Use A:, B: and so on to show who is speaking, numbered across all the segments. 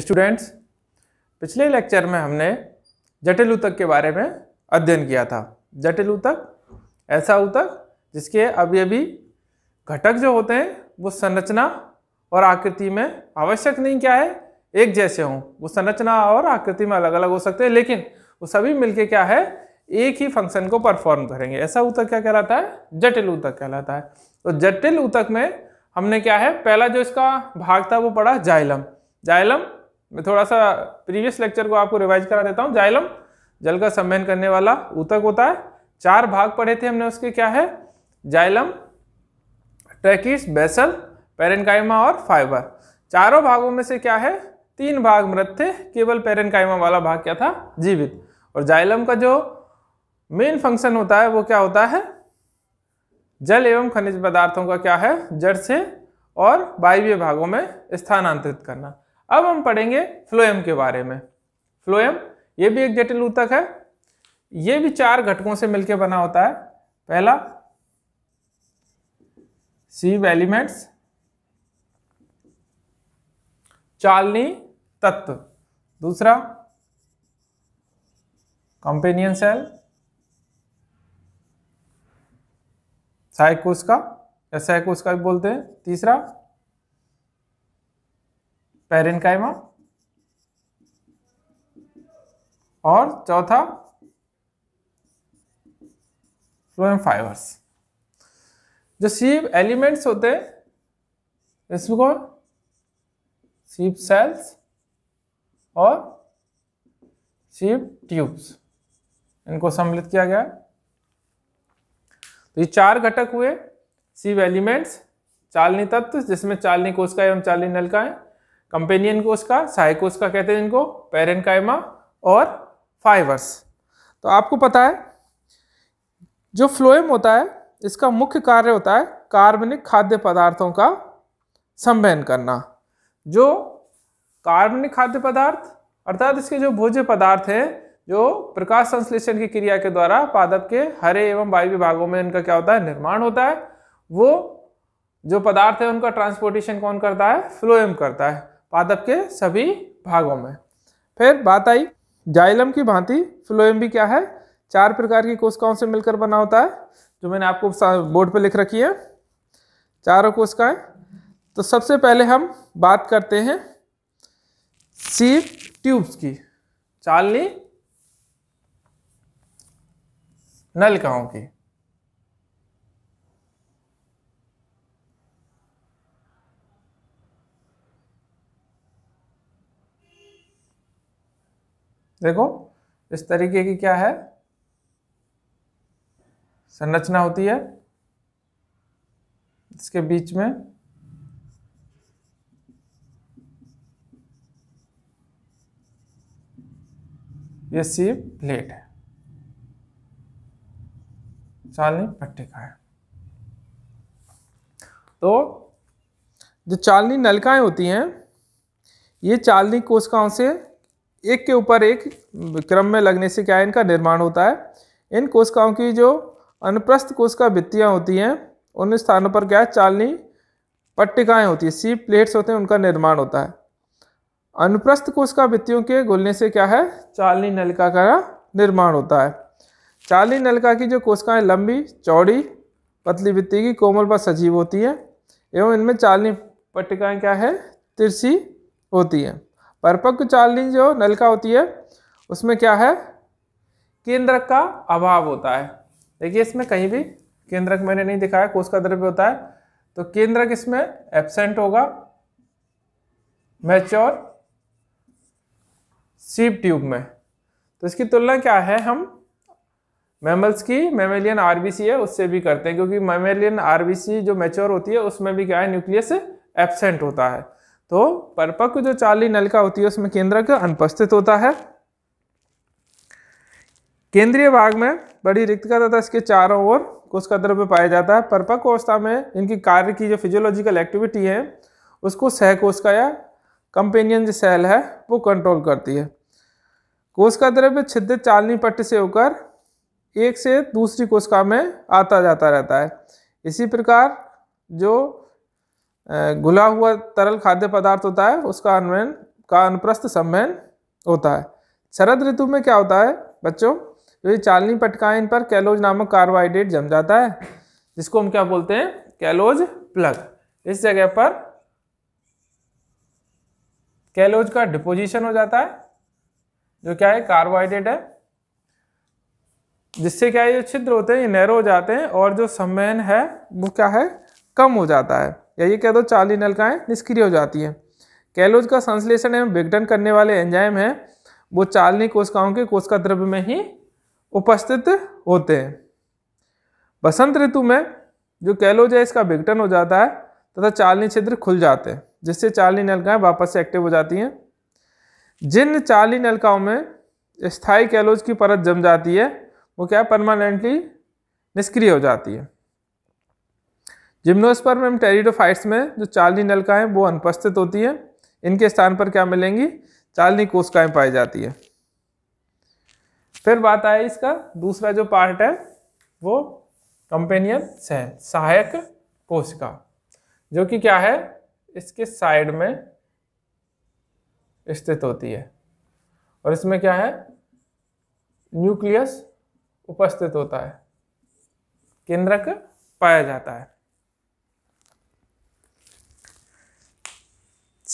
A: students पिछले lecture में हमने जटिल ऊतक के बारे में अध्ययन किया था जटिल ऊतक ऐसा ऊतक जिसके अभी अभी घटक जो होते हैं वो संरचना और आकृति में आवश्यक नहीं क्या है एक जैसे हों वो संरचना और आकृति में अलग अलग हो सकते हैं लेकिन वो सभी मिलके क्या है एक ही फंक्शन को परफॉर्म करेंगे ऐसा ऊतक क्या कहलाता है जटिल ऊतक कहलाता है तो जटिल ऊतक में हमने क्या है पहला जो इसका भाग था वो पड़ा जाइलम जाइलम मैं थोड़ा सा प्रीवियस लेक्चर को आपको रिवाइज करा देता हूँ जाइलम जल का सम्मेलन करने वाला ऊतक होता है चार भाग पढ़े थे हमने उसके क्या है जाइलम ट्रैकिस बेसल पेरेनकाइमा और फाइबर चारों भागों में से क्या है तीन भाग मृत थे केवल पेरेनकाइमा वाला भाग क्या था जीवित और जाइलम का जो मेन फंक्शन होता है वो क्या होता है जल एवं खनिज पदार्थों का क्या है जड़ से और वायव्य भागों में स्थानांतरित करना अब हम पढ़ेंगे फ्लोएम के बारे में फ्लोएम ये भी एक जटिल ऊतक है ये भी चार घटकों से मिलकर बना होता है पहला सीव एलिमेंट्स चालनी तत्व दूसरा कंपेनियन सेल साइकोस का या साइकोस का भी बोलते हैं तीसरा पेरेनकाइमा और चौथा फ्लोएम फाइबर्स जो सीव एलिमेंट्स होते हैं कौन सीव सेल्स और सीव ट्यूब्स इनको सम्मिलित किया गया तो ये चार घटक हुए सीव एलिमेंट्स चालनी तत्व जिसमें चालनी कोशिकाएं एवं चालनी नलकाएं कंपेनियन को उसका सहायक का कहते हैं इनको पेरेंकाइमा और फाइवर्स तो आपको पता है जो फ्लोएम होता है इसका मुख्य कार्य होता है कार्बनिक खाद्य पदार्थों का संवहन करना जो कार्बनिक खाद्य पदार्थ अर्थात इसके जो भोज्य पदार्थ हैं जो प्रकाश संश्लेषण की क्रिया के द्वारा पादप के हरे एवं वायु भागों में इनका क्या होता है निर्माण होता है वो जो पदार्थ है उनका ट्रांसपोर्टेशन कौन करता है फ्लोएम करता है पादप के सभी भागों में फिर बात आई जाइलम की भांति फ्लोएम भी क्या है चार प्रकार की कोशिकाओं से मिलकर बना होता है जो मैंने आपको बोर्ड पर लिख रखी है चारों कोशिकाएं तो सबसे पहले हम बात करते हैं सी ट्यूब्स की चालनी नलकाओं की देखो इस तरीके की क्या है संरचना होती है इसके बीच में यह सी प्लेट है चालनी पट्टी का है तो जो चालनी नलकाएं होती हैं ये चालनी कोशिकाओं से एक के ऊपर एक क्रम में लगने से क्या इनका निर्माण होता है इन कोशिकाओं की जो अनुप्रस्थ कोशिका भित्तियाँ होती हैं उन स्थानों पर क्या है चालनी पट्टिकाएँ होती हैं सी प्लेट्स होते हैं उनका निर्माण होता है अनुप्रस्थ कोशिका भित्तियों के घुलने से क्या है चालनी नलिका का निर्माण होता है चालनी नलिका की जो कोशिकाएँ लंबी चौड़ी पतली भित्ति की कोमल पर सजीव होती हैं एवं इनमें चालनी पट्टिकाएँ क्या है तिरसी होती हैं परिपक्व चालनी जो नलका होती है उसमें क्या है केंद्रक का अभाव होता है देखिए इसमें कहीं भी केंद्रक मैंने नहीं दिखाया कोष का द्रव्य होता है तो केंद्रक इसमें एबसेंट होगा मैच्योर सीप ट्यूब में तो इसकी तुलना क्या है हम मैमल्स की मेमेलियन आरबीसी है उससे भी करते हैं क्योंकि मेमेलियन आरबीसी जो मैच्योर होती है उसमें भी क्या है न्यूक्लियस एबसेंट होता है तो परपक्व जो चाली नलिका होती है उसमें केंद्रक अनुपस्थित होता है केंद्रीय भाग में बड़ी रिक्तिका तथा इसके चारों ओर कुछ का द्रव्य पाया जाता है परपक्व अवस्था में इनकी कार्य की जो फिजियोलॉजिकल एक्टिविटी है उसको सह का या कंपेनियन जो सेल है वो कंट्रोल करती है कोशिका द्रव्य छिद्र चालनी पट्टी से होकर एक से दूसरी कोशिका में आता जाता रहता है इसी प्रकार जो घुला हुआ तरल खाद्य पदार्थ होता है उसका अन्वयन का अनुप्रस्थ सम्मयन होता है शरद ऋतु में क्या होता है बच्चों जो ये चालनी पटका इन पर कैलोज नामक कार्बोहाइड्रेट जम जाता है जिसको हम क्या बोलते हैं कैलोज प्लग इस जगह पर कैलोज का डिपोजिशन हो जाता है जो क्या है कार्बोहाइड्रेट है जिससे क्या है जो छिद्र होते हैं ये नैरो हो जाते हैं और जो सम्मयन है वो क्या है कम हो जाता है या ये कह दो चाली नलकाएँ निष्क्रिय हो जाती हैं कैलोज का संश्लेषण एवं विघटन करने वाले एंजाइम हैं वो चालनी कोशिकाओं के कोशिका द्रव्य में ही उपस्थित होते हैं बसंत ऋतु में जो कैलोज है इसका विघटन हो जाता है तथा चालनी छिद्र खुल जाते हैं जिससे चालनी नलकाएँ वापस से एक्टिव हो जाती हैं जिन चालनी नलकाओं में स्थायी कैलोज की परत जम जाती है वो क्या परमानेंटली निष्क्रिय हो जाती है जिम्नोस्पर्म एवं टेरिडोफाइट्स में जो चालनी नलकाएँ वो अनुपस्थित होती हैं इनके स्थान पर क्या मिलेंगी चालनी कोशिकाएं पाई जाती है फिर बात आए इसका दूसरा जो पार्ट है वो कंपेनियन है सहायक कोशिका जो कि क्या है इसके साइड में स्थित होती है और इसमें क्या है न्यूक्लियस उपस्थित होता है केंद्रक पाया जाता है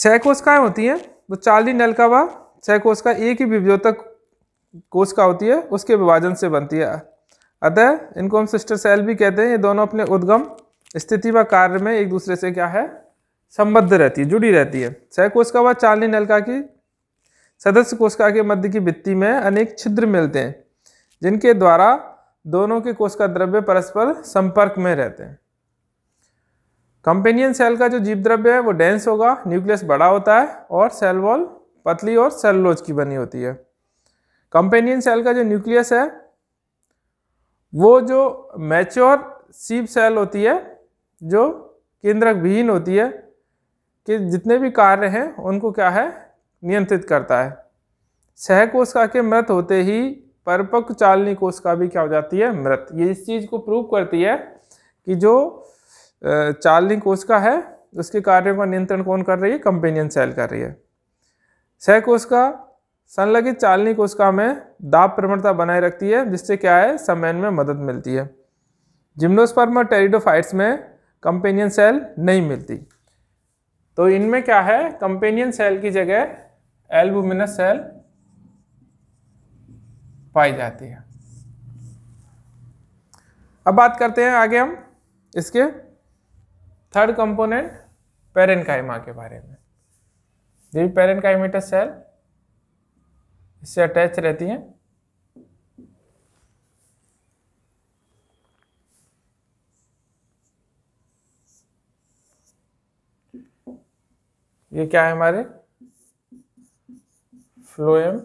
A: सह कोशिकाएँ होती हैं वो चाली नल का वह छह कोशिका एक ही विभ्योतक कोशिका होती है उसके विभाजन से बनती है अतः इनको हम सिस्टर सेल भी कहते हैं ये दोनों अपने उद्गम स्थिति व कार्य में एक दूसरे से क्या है संबद्ध रहती है जुड़ी रहती है सह कोशिका व चाली नलका की सदस्य कोशिका के मध्य की भित्ति में अनेक छिद्र मिलते हैं जिनके द्वारा दोनों के कोशिका द्रव्य परस्पर संपर्क में रहते हैं कंपेनियन सेल का जो जीव द्रव्य है वो डेंस होगा न्यूक्लियस बड़ा होता है और सेल वॉल पतली और सेलोज की बनी होती है कंपेनियन सेल का जो न्यूक्लियस है वो जो मैच्योर सीप सेल होती है जो केंद्रक विहीन होती है कि जितने भी कार्य हैं उनको क्या है नियंत्रित करता है सह कोशिका के मृत होते ही परपक्व चालनी कोशिका भी क्या हो जाती है मृत ये इस चीज़ को प्रूव करती है कि जो चार्लिंग कोशिका है उसके कार्यों का नियंत्रण कौन कर रही है कंपेनियन सेल कर रही है सह का संलगित चालनी कोशिका में दाब प्रवणता बनाए रखती है जिससे क्या है समयन में मदद मिलती है जिम्नोस्पर्म और टेरिडोफाइट्स में कंपेनियन सेल नहीं मिलती तो इनमें क्या है कंपेनियन सेल की जगह एल्बुमिनस सेल पाई जाती है अब बात करते हैं आगे हम इसके थर्ड कंपोनेंट पेरेंकाइमा के बारे में ये भी पेरेंकाइमेटा सेल इससे अटैच रहती हैं ये क्या है हमारे फ्लोएम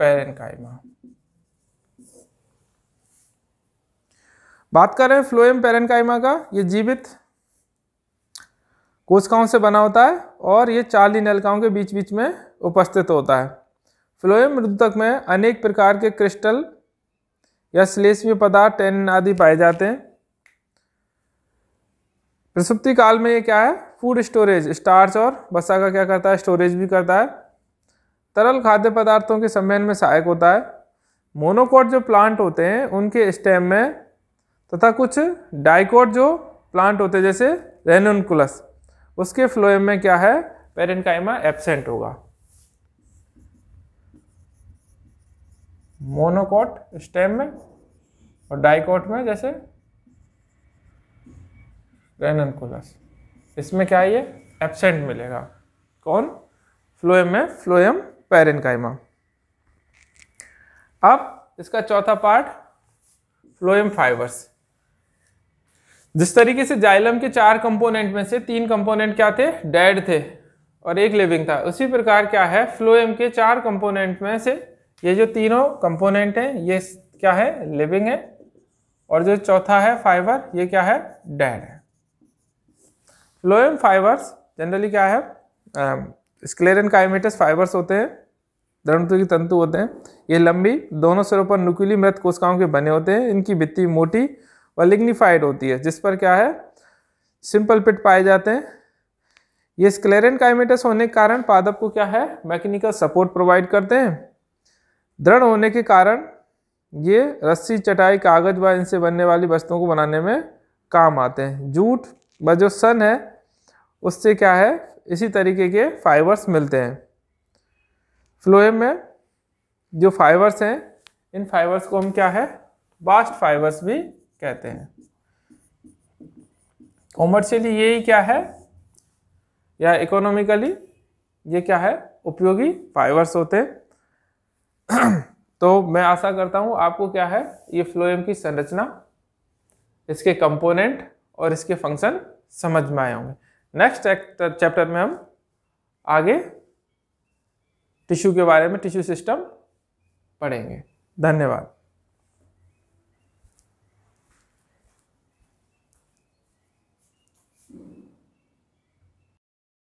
A: पेरेंकाइमा बात कर रहे हैं फ्लोएम पेरेंकाइमा का ये जीवित कोशिकाओं से बना होता है और ये चार्ली नलकाओं के बीच बीच में उपस्थित होता है फ्लोएम रुद्धक में अनेक प्रकार के क्रिस्टल या श्लेष्वीय पदार्थ टेन आदि पाए जाते हैं प्रसुप्ति काल में ये क्या है फूड स्टोरेज स्टार्च और बसा का क्या करता है स्टोरेज भी करता है तरल खाद्य पदार्थों के सम्मेलन में सहायक होता है मोनोकोट जो प्लांट होते हैं उनके स्टेम में तथा कुछ डाइकोट जो प्लांट होते जैसे रेनुनकुलस उसके फ्लोएम में क्या है पेरेंकाइमा एबसेंट होगा मोनोकोट स्टेम में और डाइकोट में जैसे रेनकुलस इसमें क्या है ये एबसेंट मिलेगा कौन फ्लोएम में फ्लोएम पेरेनकाइमा अब इसका चौथा पार्ट फ्लोएम फाइबर्स जिस तरीके से जाइलम के चार कंपोनेंट में से तीन कंपोनेंट क्या थे डेड थे और एक लिविंग था उसी प्रकार क्या है फ्लोएम के चार कंपोनेंट में से ये जो तीनों कंपोनेंट हैं ये क्या है लिविंग है और जो चौथा है फाइबर ये क्या है डेड है फ्लोएम फाइबर्स जनरली क्या है स्क्लेरन काइमेटस फाइबर्स होते हैं दृढ़ की तंतु होते हैं ये लंबी दोनों सिरों पर नुकीली मृत कोशिकाओं के बने होते हैं इनकी भित्ती मोटी व लिग्निफाइड होती है जिस पर क्या है सिंपल पिट पाए जाते हैं ये स्क्लेरन काइमेटस होने के कारण पादप को क्या है मैकेनिकल सपोर्ट प्रोवाइड करते हैं दृढ़ होने के कारण ये रस्सी चटाई कागज व इनसे बनने वाली वस्तुओं को बनाने में काम आते हैं जूट व जो सन है उससे क्या है इसी तरीके के फाइबर्स मिलते हैं फ्लोएम में जो फाइबर्स हैं इन फाइबर्स को हम क्या है बास्ट फाइबर्स भी कहते हैं कॉमर्शियली ये क्या है या इकोनॉमिकली ये क्या है उपयोगी फाइबर्स होते हैं तो मैं आशा करता हूँ आपको क्या है ये फ्लोएम की संरचना इसके कंपोनेंट और इसके फंक्शन समझ में आए होंगे नेक्स्ट चैप्टर में हम आगे टिश्यू के बारे में टिश्यू सिस्टम पढ़ेंगे धन्यवाद